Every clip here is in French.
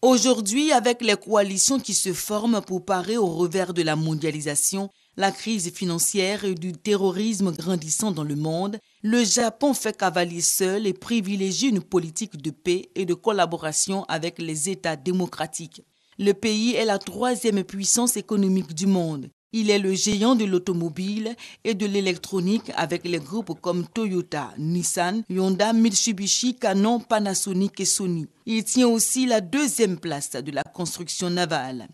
Aujourd'hui, avec les coalitions qui se forment pour parer au revers de la mondialisation, la crise financière et du terrorisme grandissant dans le monde, le Japon fait cavalier seul et privilégie une politique de paix et de collaboration avec les États démocratiques. Le pays est la troisième puissance économique du monde. Il est le géant de l'automobile et de l'électronique avec les groupes comme Toyota, Nissan, Hyundai, Mitsubishi, Canon, Panasonic et Sony. Il tient aussi la deuxième place de la construction navale.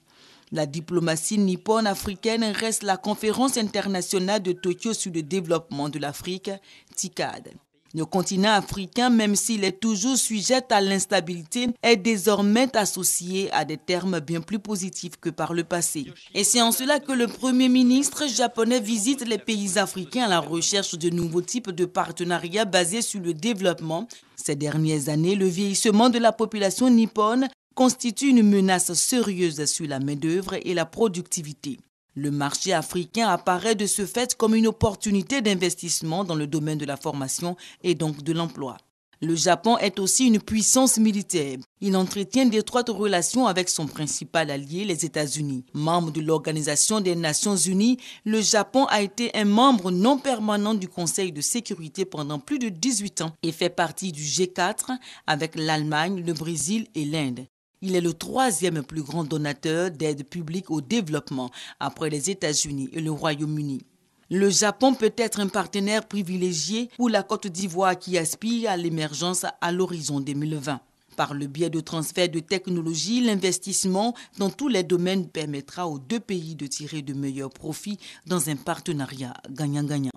La diplomatie nippone africaine reste la conférence internationale de Tokyo sur le développement de l'Afrique, TICAD. Le continent africain, même s'il est toujours sujet à l'instabilité, est désormais associé à des termes bien plus positifs que par le passé. Et c'est en cela que le Premier ministre japonais visite les pays africains à la recherche de nouveaux types de partenariats basés sur le développement. Ces dernières années, le vieillissement de la population nippone constitue une menace sérieuse sur la main-d'œuvre et la productivité. Le marché africain apparaît de ce fait comme une opportunité d'investissement dans le domaine de la formation et donc de l'emploi. Le Japon est aussi une puissance militaire. Il entretient d'étroites relations avec son principal allié, les États-Unis. Membre de l'Organisation des Nations Unies, le Japon a été un membre non permanent du Conseil de sécurité pendant plus de 18 ans et fait partie du G4 avec l'Allemagne, le Brésil et l'Inde. Il est le troisième plus grand donateur d'aide publique au développement après les États-Unis et le Royaume-Uni. Le Japon peut être un partenaire privilégié pour la Côte d'Ivoire qui aspire à l'émergence à l'horizon 2020. Par le biais de transferts de technologies, l'investissement dans tous les domaines permettra aux deux pays de tirer de meilleurs profits dans un partenariat gagnant-gagnant.